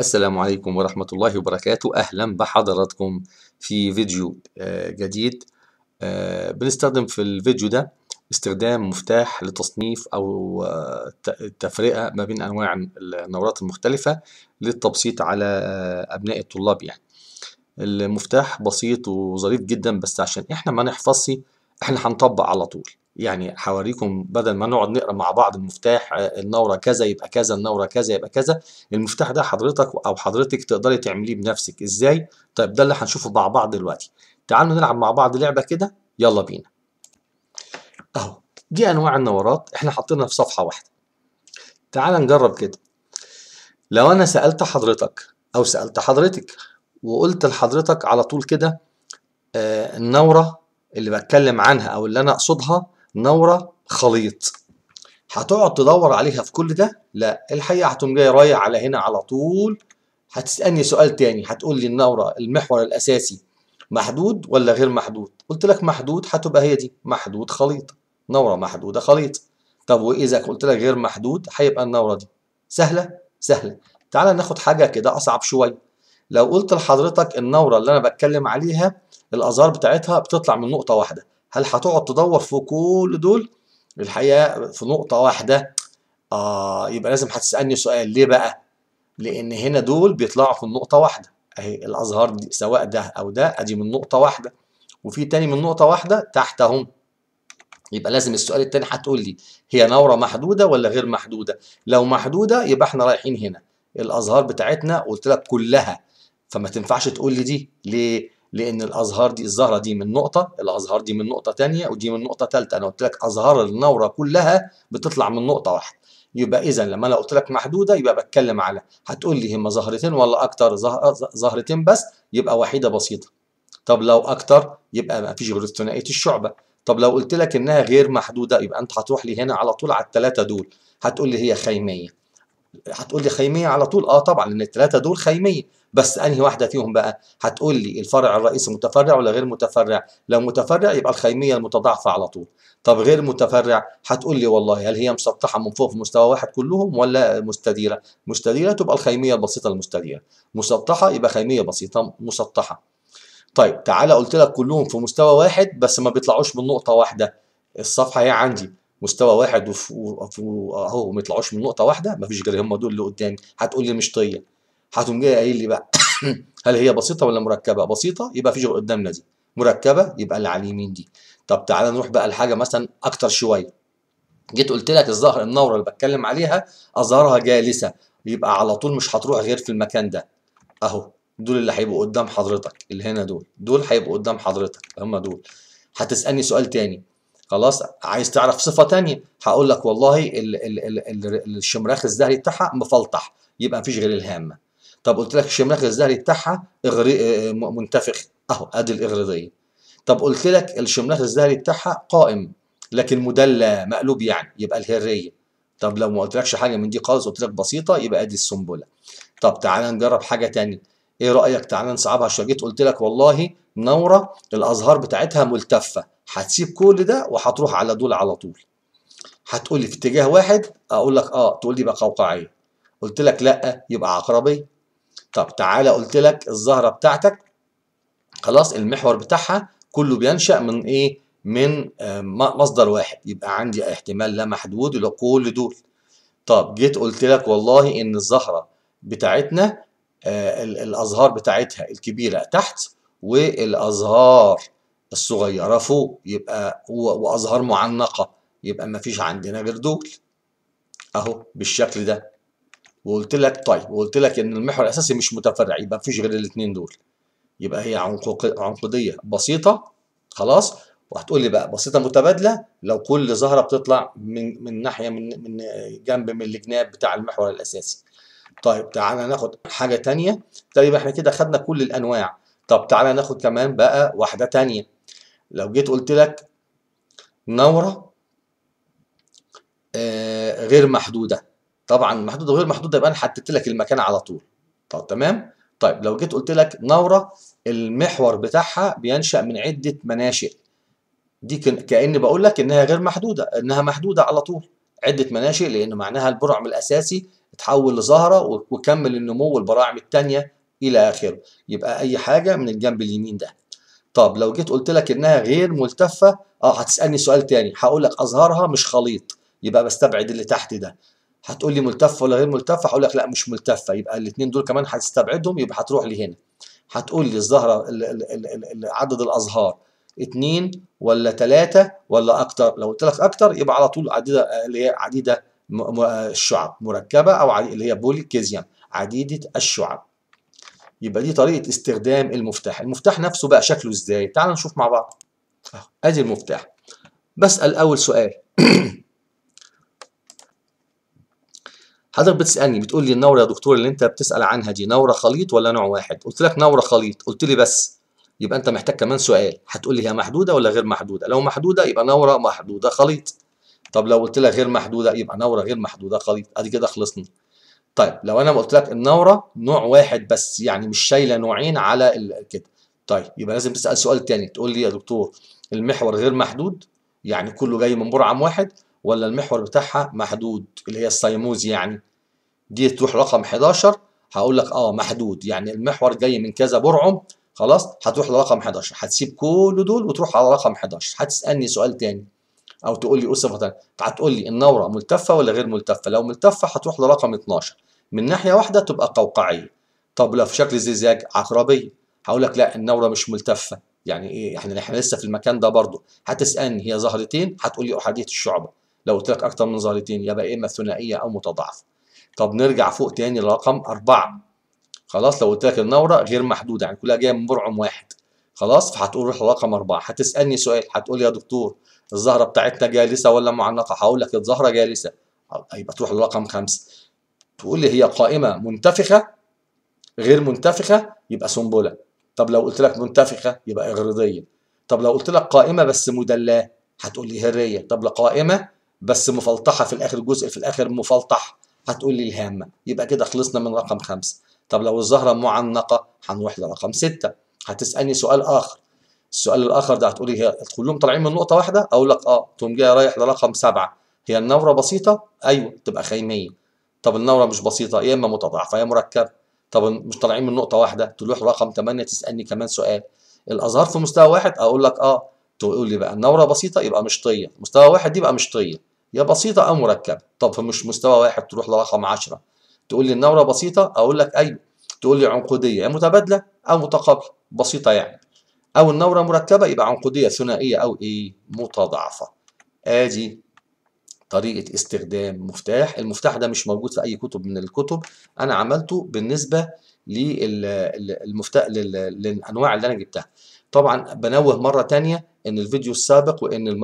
السلام عليكم ورحمة الله وبركاته أهلا بحضراتكم في فيديو آه، جديد آه، بنستخدم في الفيديو ده استخدام مفتاح لتصنيف أو التفرقة آه، ما بين أنواع النورات المختلفة للتبسيط على أبناء الطلاب يعني المفتاح بسيط وظريف جدا بس عشان احنا ما نحفظش احنا هنطبق على طول يعني هوريكم بدل ما نقعد نقرا مع بعض المفتاح آه، النوره كذا يبقى كذا النوره كذا يبقى كذا المفتاح ده حضرتك او حضرتك تقدري تعمليه بنفسك ازاي طيب ده اللي هنشوفه مع بعض دلوقتي تعالوا نلعب مع بعض لعبه كده يلا بينا اهو دي انواع النورات احنا حاطينها في صفحه واحده تعال نجرب كده لو انا سالت حضرتك او سالت حضرتك وقلت لحضرتك على طول كده آه النوره اللي بتكلم عنها او اللي انا اقصدها نورة خليط هتقعد تدور عليها في كل ده لا الحقيقة هتقوم جاي رايح على هنا على طول هتسألني سؤال تاني هتقول لي النورة المحور الأساسي محدود ولا غير محدود قلت لك محدود هتبقى هي دي محدود خليط نورة محدودة خليط طب وإذا قلت لك غير محدود هيبقى النورة دي سهلة سهلة تعالى ناخد حاجة كده أصعب شوية لو قلت لحضرتك النورة اللي أنا بتكلم عليها الأزهار بتاعتها بتطلع من نقطة واحدة هل هتقعد تدور في كل دول الحقيقه في نقطه واحده اه يبقى لازم هتسالني سؤال ليه بقى لان هنا دول بيطلعوا في النقطه واحده اهي الازهار دي سواء ده او ده ادي من نقطه واحده وفي تاني من نقطه واحده تحتهم يبقى لازم السؤال التاني هتقول لي هي نوره محدوده ولا غير محدوده لو محدوده يبقى احنا رايحين هنا الازهار بتاعتنا قلت لك كلها فما تنفعش تقول لي دي ليه لان الازهار دي الزهره دي من نقطه الازهار دي من نقطه ثانيه ودي من نقطه ثالثه انا قلت لك ازهار النوره كلها بتطلع من نقطه واحده يبقى اذا لما انا قلت لك محدوده يبقى بتكلم على هتقول لي هما زهرتين ولا اكتر زهرتين بس يبقى وحيده بسيطه طب لو اكتر يبقى ما فيش غير ثنائيه الشعبه طب لو قلت لك انها غير محدوده يبقى انت هتروح لي هنا على طول على الثلاثه دول هتقول لي هي خيميه هتقول لي خيميه على طول اه طبعا لان الثلاثه دول خيميه بس انهي واحده فيهم بقى هتقول لي الفرع الرئيسي متفرع ولا غير متفرع لو متفرع يبقى الخيميه المتضاعفه على طول طب غير متفرع هتقول لي والله هل هي مسطحه من فوق في مستوى واحد كلهم ولا مستديره مستديره تبقى الخيميه البسيطه المستديره مسطحه يبقى خيميه بسيطه مسطحه طيب تعالى قلت لك كلهم في مستوى واحد بس ما بيطلعوش من نقطه واحده الصفحه هي عندي مستوى واحد واهو ما يطلعوش من نقطه واحده مفيش غير هم دول اللي قدامي هتقول لي مش طيه هتقوم جاي قايل لي بقى هل هي بسيطه ولا مركبه بسيطه يبقى مفيش غير قدامنا دي مركبه يبقى اللي على اليمين دي طب تعالى نروح بقى لحاجه مثلا اكتر شويه جيت قلت لك الظهر النوره اللي بتكلم عليها اظهرها جالسه يبقى على طول مش هتروح غير في المكان ده اهو دول اللي هيبقوا قدام حضرتك اللي هنا دول دول هيبقوا قدام حضرتك هم دول هتسالني سؤال تاني خلاص عايز تعرف صفه تانية هقول لك والله ال ال ال الشمراخ الزهري بتاعها مفلطح يبقى مفيش غير الهامه طب قلت لك الشمراخ الزهري بتاعها إغري منتفخ اهو ادي الاغريضيه طب قلت لك الشمراخ الزهري بتاعها قائم لكن مدلى مقلوب يعني يبقى الهريه طب لو ما قلتلكش حاجه من دي خالص قلت لك بسيطه يبقى ادي السنبله طب تعالى نجرب حاجه تانية ايه رايك تعالى نصعبها شويه جيت قلت لك والله نوره الازهار بتاعتها ملتفه هتسيب كل ده وهتروح على دول على طول هتقول لي في اتجاه واحد اقول لك اه تقول لي يبقى قوقعيه قلت لك لا يبقى عقربيه طب تعالى قلت لك الزهره بتاعتك خلاص المحور بتاعها كله بينشا من ايه من آه، مصدر واحد يبقى عندي احتمال لا محدود لكل دول طب جيت قلت لك والله ان الزهره بتاعتنا آه، الازهار بتاعتها الكبيره تحت والازهار الصغيرة فوق يبقى وأظهار معنقة يبقى ما فيش عندنا غير دول أهو بالشكل ده وقلت لك طيب وقلت لك إن المحور الأساسي مش متفرع يبقى ما فيش غير الاتنين دول يبقى هي عنقودية بسيطة خلاص وهتقول لي بقى بسيطة متبادلة لو كل زهرة بتطلع من من ناحية من من جنب من الجناب بتاع المحور الأساسي طيب تعالى ناخد حاجة تانية تقريبا احنا كده خدنا كل الأنواع طب تعالى ناخد كمان بقى واحدة تانية لو جيت قلت لك نورة آه، غير محدودة طبعا محدودة وغير محدودة يبقى أنا حددت لك المكان على طول طب تمام طيب لو جيت قلت لك نورة المحور بتاعها بينشأ من عدة مناشئ دي كأني بقول لك إنها غير محدودة إنها محدودة على طول عدة مناشئ لأن معناها البرعم الأساسي اتحول لزهرة وكمل النمو والبراعم التانية إلى آخره يبقى أي حاجة من الجنب اليمين ده طب لو جيت قلت لك انها غير ملتفه اه هتسالني سؤال تاني هقول لك ازهارها مش خليط يبقى بستبعد اللي تحت ده هتقول لي ملتفه ولا غير ملتفه هقول لك لا مش ملتفه يبقى الاثنين دول كمان هتستبعدهم يبقى هتروح لهنا هتقول لي الزهره عدد الازهار اثنين ولا ثلاثه ولا اكتر لو قلت لك اكتر يبقى على طول عديده اللي هي عديده الشعب مركبه او اللي هي بوليكيزيان عديده الشعب يبقى دي طريقه استخدام المفتاح المفتاح نفسه بقى شكله ازاي تعال نشوف مع بعض ادي المفتاح بسال اول سؤال حضرتك بتسالني بتقول لي النوره يا دكتور اللي انت بتسال عنها دي نوره خليط ولا نوع واحد قلت لك نوره خليط قلت لي بس يبقى انت محتاج كمان سؤال هتقول لي هي محدوده ولا غير محدوده لو محدوده يبقى نوره محدوده خليط طب لو قلت لك غير محدوده يبقى نوره غير محدوده خليط ادي كده خلصنا طيب لو انا قلت لك النوره نوع واحد بس يعني مش شايله نوعين على كده طيب يبقى لازم تسال سؤال تاني تقول لي يا دكتور المحور غير محدود يعني كله جاي من برعم واحد ولا المحور بتاعها محدود اللي هي السيموز يعني دي تروح رقم 11 هقول لك اه محدود يعني المحور جاي من كذا برعم خلاص هتروح لرقم 11 هتسيب كل دول وتروح على رقم 11 هتسالني سؤال تاني او تقول لي اسره هتقول فهتقول لي النوره ملتفه ولا غير ملتفه لو ملتفه هتروح لرقم 12 من ناحيه واحده تبقى قوقعيه طب لو في شكل زجاج عقربيه هقول لك لا النوره مش ملتفه يعني ايه احنا احنا لسه في المكان ده برضه هتسالني هي زهرتين هتقول لي احاديه الشعبه لو قلت لك اكتر من زهرتين يبقى اما إيه؟ ثنائيه او متضاعفه طب نرجع فوق تاني لرقم أربعة خلاص لو قلت لك النوره غير محدوده يعني كلها جايه من برعم واحد خلاص فهتقول روح رقم أربعة هتسألني سؤال هتقول يا دكتور الزهره بتاعتنا جالسه ولا معنقه هقول لك الزهره جالسه يبقى تروح لرقم خمسه تقول لي هي قائمه منتفخه غير منتفخه يبقى سنبله طب لو قلت لك منتفخه يبقى اغريضيه طب لو قلت لك قائمه بس مدلاه هتقول لي هريه طب قائمه بس مفلطحه في الاخر جزء في الاخر مفلطح هتقول لي الهامه يبقى كده خلصنا من رقم خمسه طب لو الزهره معنقه هنروح لرقم سته هتسالني سؤال اخر السؤال الاخر ده هتقولي هي كلهم طالعين من نقطه واحده اقول لك اه تقوم جاي رايح لرقم سبعه هي النوره بسيطه ايوه تبقى خيميه طب النوره مش بسيطه يا اما متضاعفه يا مركبه طب مش طالعين من نقطه واحده تروح رقم 8 تسالني كمان سؤال الازهار في مستوى واحد اقول لك اه تقول لي بقى النوره بسيطه يبقى مشطيه مستوى واحد يبقى مشطيه يا بسيطه او مركبه طب في مش مستوى واحد تروح لرقم 10 تقول لي النوره بسيطه اقول لك ايوه تقول لي عنقوديه يا متبادله او متقابله بسيطه يعني أو النورة مركبة يبقى عنقودية ثنائية أو إيه متضاعفة آدي طريقة استخدام مفتاح المفتاح ده مش موجود في أي كتب من الكتب أنا عملته بالنسبة للمفتاح للأنواع اللي أنا جبتها طبعا بنوه مرة تانية إن الفيديو السابق وإن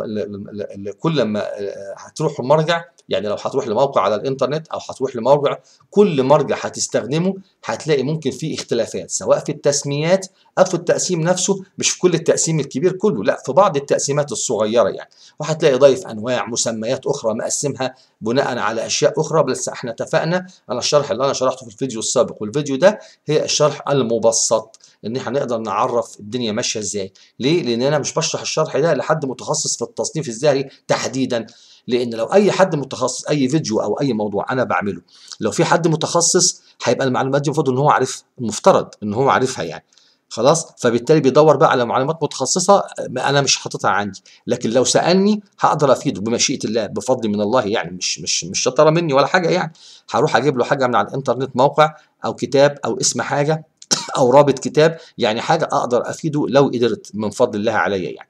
كل ما آه، هتروحوا المرجع يعني لو هتروح لموقع على الانترنت او هتروح لموقع كل مرجع هتستخدمه هتلاقي ممكن فيه اختلافات سواء في التسميات او في التقسيم نفسه مش في كل التقسيم الكبير كله لا في بعض التقسيمات الصغيره يعني وهتلاقي ضايف انواع مسميات اخرى مقسمها بناء على اشياء اخرى بس احنا اتفقنا انا الشرح اللي انا شرحته في الفيديو السابق والفيديو ده هي الشرح المبسط ان احنا نقدر نعرف الدنيا ماشيه ازاي ليه لان انا مش بشرح الشرح ده لحد متخصص في التصنيف الزهري تحديدا لان لو اي حد متخصص اي فيديو او اي موضوع انا بعمله لو في حد متخصص هيبقى المعلومات دي المفروض ان هو عارف المفترض ان هو عارفها يعني خلاص فبالتالي بيدور بقى على معلومات متخصصه انا مش حاططها عندي لكن لو سالني هقدر افيده بمشيئه الله بفضل من الله يعني مش مش مش شطاره مني ولا حاجه يعني هروح اجيب له حاجه من على الانترنت موقع او كتاب او اسم حاجه او رابط كتاب يعني حاجه اقدر افيده لو قدرت من فضل الله عليا يعني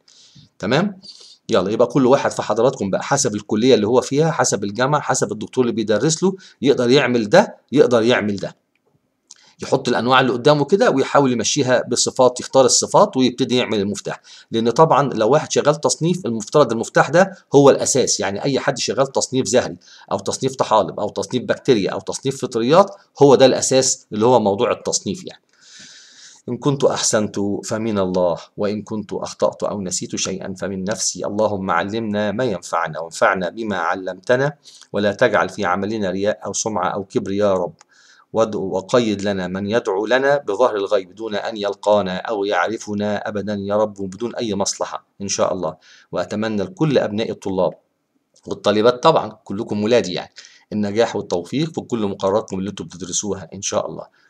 تمام يلا يبقى كل واحد في حضراتكم بقى حسب الكليه اللي هو فيها حسب الجامعه حسب الدكتور اللي بيدرس له يقدر يعمل ده يقدر يعمل ده يحط الانواع اللي قدامه كده ويحاول يمشيها بصفات يختار الصفات ويبتدي يعمل المفتاح لان طبعا لو واحد شغال تصنيف المفترض المفتاح ده هو الاساس يعني اي حد شغال تصنيف زهري او تصنيف طحالب او تصنيف بكتيريا او تصنيف فطريات هو ده الاساس اللي هو موضوع التصنيف يعني إن كنت أحسنت فمن الله وإن كنت أخطأت أو نسيت شيئا فمن نفسي اللهم علمنا ما ينفعنا وانفعنا بما علمتنا ولا تجعل في عملنا رياء أو سمعة أو كبر يا رب وقيد لنا من يدعو لنا بظهر الغيب دون أن يلقانا أو يعرفنا أبدا يا رب بدون أي مصلحة إن شاء الله وأتمنى لكل أبناء الطلاب والطالبات طبعا كلكم ولادي يعني النجاح والتوفيق في كل مقرراتكم اللي انتم بتدرسوها إن شاء الله